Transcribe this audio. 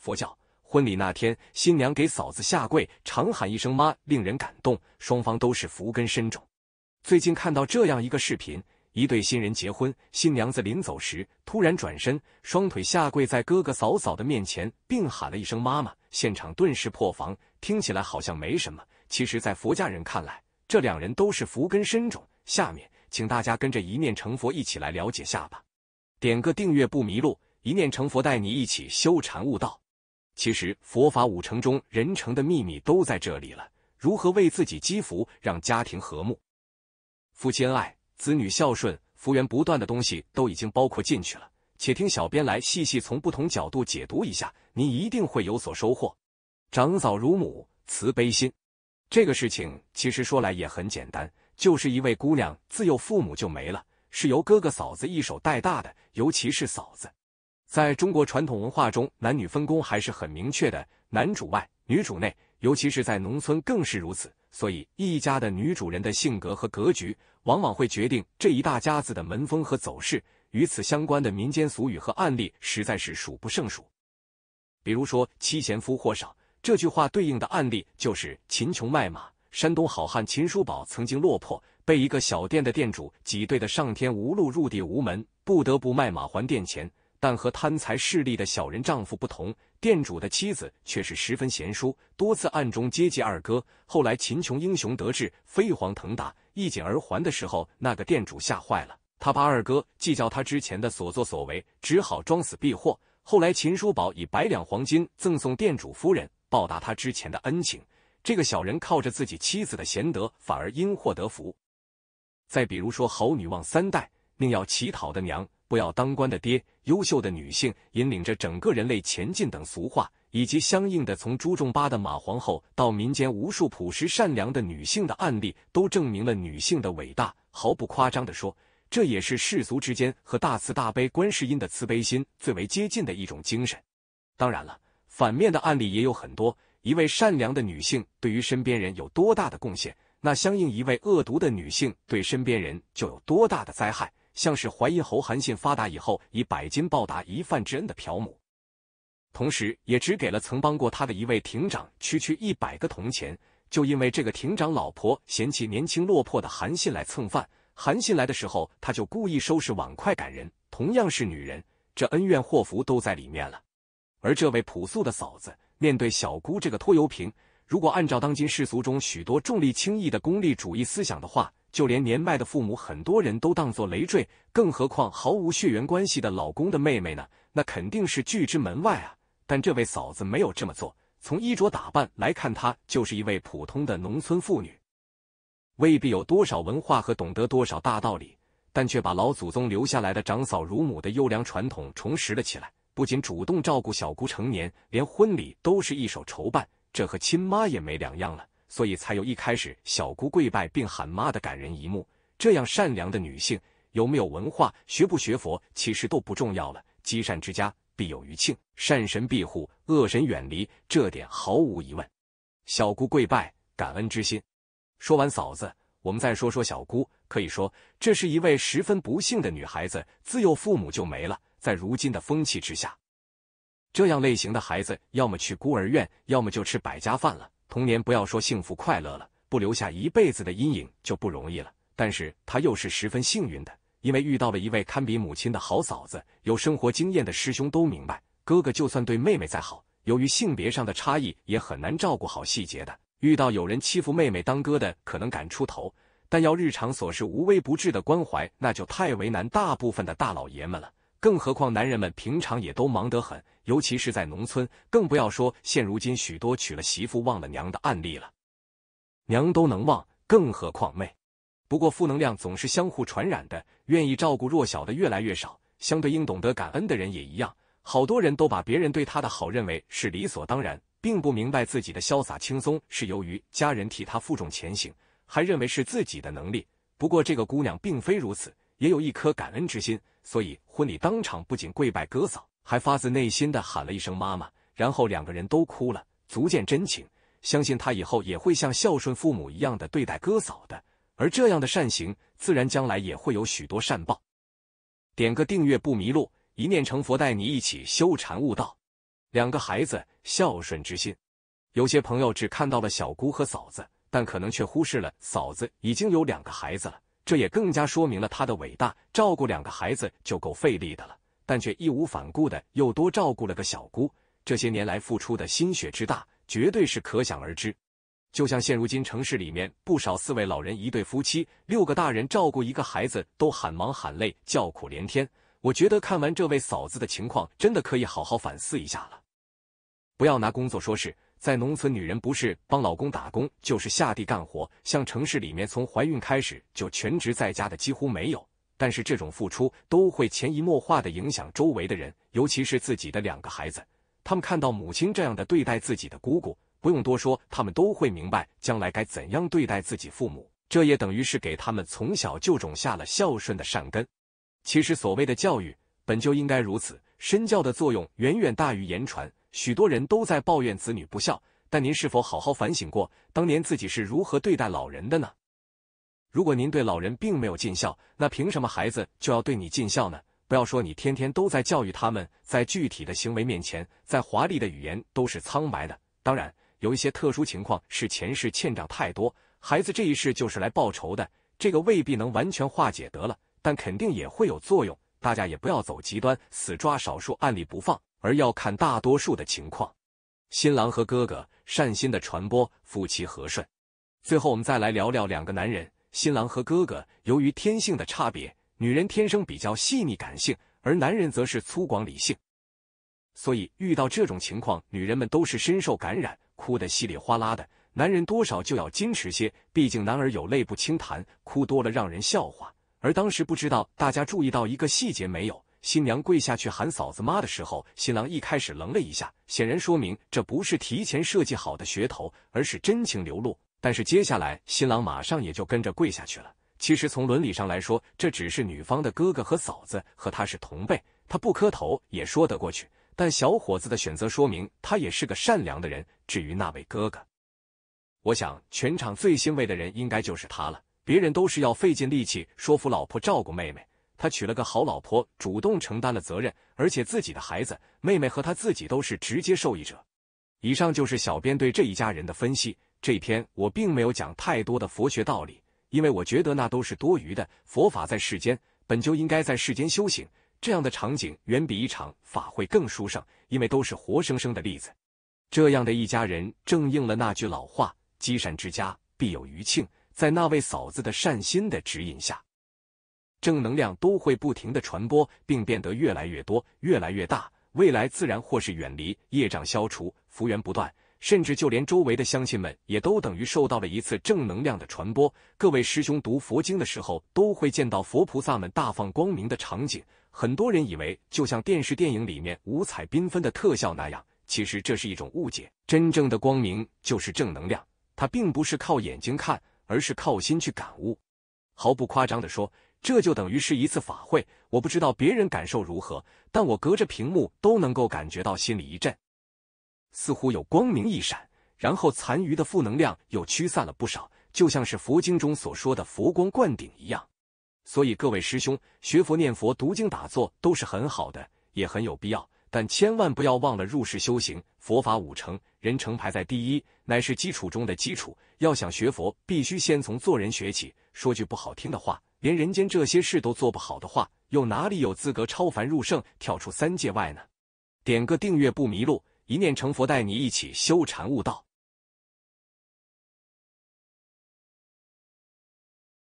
佛教婚礼那天，新娘给嫂子下跪，常喊一声“妈”，令人感动。双方都是福根深种。最近看到这样一个视频：一对新人结婚，新娘子临走时突然转身，双腿下跪在哥哥嫂嫂的面前，并喊了一声“妈妈”，现场顿时破防。听起来好像没什么，其实，在佛家人看来，这两人都是福根深种。下面，请大家跟着一念成佛一起来了解下吧。点个订阅不迷路，一念成佛带你一起修禅悟道。其实佛法五成中人成的秘密都在这里了。如何为自己积福，让家庭和睦，夫妻恩爱，子女孝顺，福源不断的东西都已经包括进去了。且听小编来细细从不同角度解读一下，您一定会有所收获。长嫂如母，慈悲心，这个事情其实说来也很简单，就是一位姑娘自幼父母就没了，是由哥哥嫂子一手带大的，尤其是嫂子。在中国传统文化中，男女分工还是很明确的，男主外，女主内，尤其是在农村更是如此。所以，一家的女主人的性格和格局，往往会决定这一大家子的门风和走势。与此相关的民间俗语和案例实在是数不胜数。比如说“妻贤夫祸少”这句话对应的案例，就是秦琼卖马。山东好汉秦叔宝曾经落魄，被一个小店的店主挤兑的上天无路，入地无门，不得不卖马还店钱。但和贪财势力的小人丈夫不同，店主的妻子却是十分贤淑，多次暗中接济二哥。后来秦琼英雄得志，飞黄腾达，一锦而还的时候，那个店主吓坏了，他怕二哥计较他之前的所作所为，只好装死避祸。后来秦叔宝以百两黄金赠送店主夫人，报答他之前的恩情。这个小人靠着自己妻子的贤德，反而因祸得福。再比如说好女旺三代，命要乞讨的娘。不要当官的爹，优秀的女性引领着整个人类前进等俗话，以及相应的从朱重八的马皇后到民间无数朴实善良的女性的案例，都证明了女性的伟大。毫不夸张的说，这也是世俗之间和大慈大悲观世音的慈悲心最为接近的一种精神。当然了，反面的案例也有很多。一位善良的女性对于身边人有多大的贡献，那相应一位恶毒的女性对身边人就有多大的灾害。像是淮阴侯韩信发达以后以百金报答一饭之恩的朴母，同时也只给了曾帮过他的一位亭长区区一百个铜钱，就因为这个亭长老婆嫌弃年轻落魄的韩信来蹭饭。韩信来的时候，他就故意收拾碗筷赶人。同样是女人，这恩怨祸福都在里面了。而这位朴素的嫂子面对小姑这个拖油瓶，如果按照当今世俗中许多重利轻义的功利主义思想的话。就连年迈的父母，很多人都当作累赘，更何况毫无血缘关系的老公的妹妹呢？那肯定是拒之门外啊！但这位嫂子没有这么做。从衣着打扮来看，她就是一位普通的农村妇女，未必有多少文化和懂得多少大道理，但却把老祖宗留下来的长嫂如母的优良传统重拾了起来。不仅主动照顾小姑成年，连婚礼都是一手筹办，这和亲妈也没两样了。所以才有一开始小姑跪拜并喊妈的感人一幕。这样善良的女性，有没有文化，学不学佛，其实都不重要了。积善之家，必有余庆，善神庇护，恶神远离，这点毫无疑问。小姑跪拜，感恩之心。说完嫂子，我们再说说小姑。可以说，这是一位十分不幸的女孩子，自幼父母就没了。在如今的风气之下，这样类型的孩子，要么去孤儿院，要么就吃百家饭了。童年不要说幸福快乐了，不留下一辈子的阴影就不容易了。但是他又是十分幸运的，因为遇到了一位堪比母亲的好嫂子。有生活经验的师兄都明白，哥哥就算对妹妹再好，由于性别上的差异，也很难照顾好细节的。遇到有人欺负妹妹，当哥的可能敢出头，但要日常琐事无微不至的关怀，那就太为难大部分的大老爷们了。更何况男人们平常也都忙得很。尤其是在农村，更不要说现如今许多娶了媳妇忘了娘的案例了，娘都能忘，更何况妹？不过负能量总是相互传染的，愿意照顾弱小的越来越少，相对应懂得感恩的人也一样。好多人都把别人对他的好认为是理所当然，并不明白自己的潇洒轻松是由于家人替他负重前行，还认为是自己的能力。不过这个姑娘并非如此，也有一颗感恩之心，所以婚礼当场不仅跪拜哥嫂。还发自内心的喊了一声“妈妈”，然后两个人都哭了，足见真情。相信他以后也会像孝顺父母一样的对待哥嫂的。而这样的善行，自然将来也会有许多善报。点个订阅不迷路，一念成佛带你一起修禅悟道。两个孩子孝顺之心，有些朋友只看到了小姑和嫂子，但可能却忽视了嫂子已经有两个孩子了，这也更加说明了她的伟大。照顾两个孩子就够费力的了。但却义无反顾的又多照顾了个小姑，这些年来付出的心血之大，绝对是可想而知。就像现如今城市里面不少四位老人一对夫妻六个大人照顾一个孩子，都喊忙喊累，叫苦连天。我觉得看完这位嫂子的情况，真的可以好好反思一下了。不要拿工作说事，在农村女人不是帮老公打工，就是下地干活，像城市里面从怀孕开始就全职在家的几乎没有。但是这种付出都会潜移默化的影响周围的人，尤其是自己的两个孩子。他们看到母亲这样的对待自己的姑姑，不用多说，他们都会明白将来该怎样对待自己父母。这也等于是给他们从小就种下了孝顺的善根。其实所谓的教育本就应该如此，身教的作用远远大于言传。许多人都在抱怨子女不孝，但您是否好好反省过当年自己是如何对待老人的呢？如果您对老人并没有尽孝，那凭什么孩子就要对你尽孝呢？不要说你天天都在教育他们，在具体的行为面前，在华丽的语言都是苍白的。当然，有一些特殊情况是前世欠账太多，孩子这一世就是来报仇的，这个未必能完全化解得了，但肯定也会有作用。大家也不要走极端，死抓少数案例不放，而要看大多数的情况。新郎和哥哥善心的传播，夫妻和顺。最后，我们再来聊聊两个男人。新郎和哥哥由于天性的差别，女人天生比较细腻感性，而男人则是粗犷理性。所以遇到这种情况，女人们都是深受感染，哭得稀里哗啦的。男人多少就要矜持些，毕竟男儿有泪不轻弹，哭多了让人笑话。而当时不知道大家注意到一个细节没有？新娘跪下去喊嫂子妈的时候，新郎一开始愣了一下，显然说明这不是提前设计好的噱头，而是真情流露。但是接下来，新郎马上也就跟着跪下去了。其实从伦理上来说，这只是女方的哥哥和嫂子，和他是同辈，他不磕头也说得过去。但小伙子的选择说明他也是个善良的人。至于那位哥哥，我想全场最欣慰的人应该就是他了。别人都是要费尽力气说服老婆照顾妹妹，他娶了个好老婆，主动承担了责任，而且自己的孩子、妹妹和他自己都是直接受益者。以上就是小编对这一家人的分析。这篇我并没有讲太多的佛学道理，因为我觉得那都是多余的。佛法在世间，本就应该在世间修行。这样的场景远比一场法会更殊胜，因为都是活生生的例子。这样的一家人，正应了那句老话：“积善之家，必有余庆。”在那位嫂子的善心的指引下，正能量都会不停的传播，并变得越来越多、越来越大。未来自然或是远离业障，消除福源不断。甚至就连周围的乡亲们也都等于受到了一次正能量的传播。各位师兄读佛经的时候，都会见到佛菩萨们大放光明的场景。很多人以为就像电视电影里面五彩缤纷的特效那样，其实这是一种误解。真正的光明就是正能量，它并不是靠眼睛看，而是靠心去感悟。毫不夸张的说，这就等于是一次法会。我不知道别人感受如何，但我隔着屏幕都能够感觉到心里一震。似乎有光明一闪，然后残余的负能量又驱散了不少，就像是佛经中所说的佛光灌顶一样。所以各位师兄，学佛、念佛、读经、打坐都是很好的，也很有必要，但千万不要忘了入世修行。佛法五成，人成排在第一，乃是基础中的基础。要想学佛，必须先从做人学起。说句不好听的话，连人间这些事都做不好的话，又哪里有资格超凡入圣，跳出三界外呢？点个订阅不迷路。一念成佛，带你一起修禅悟道。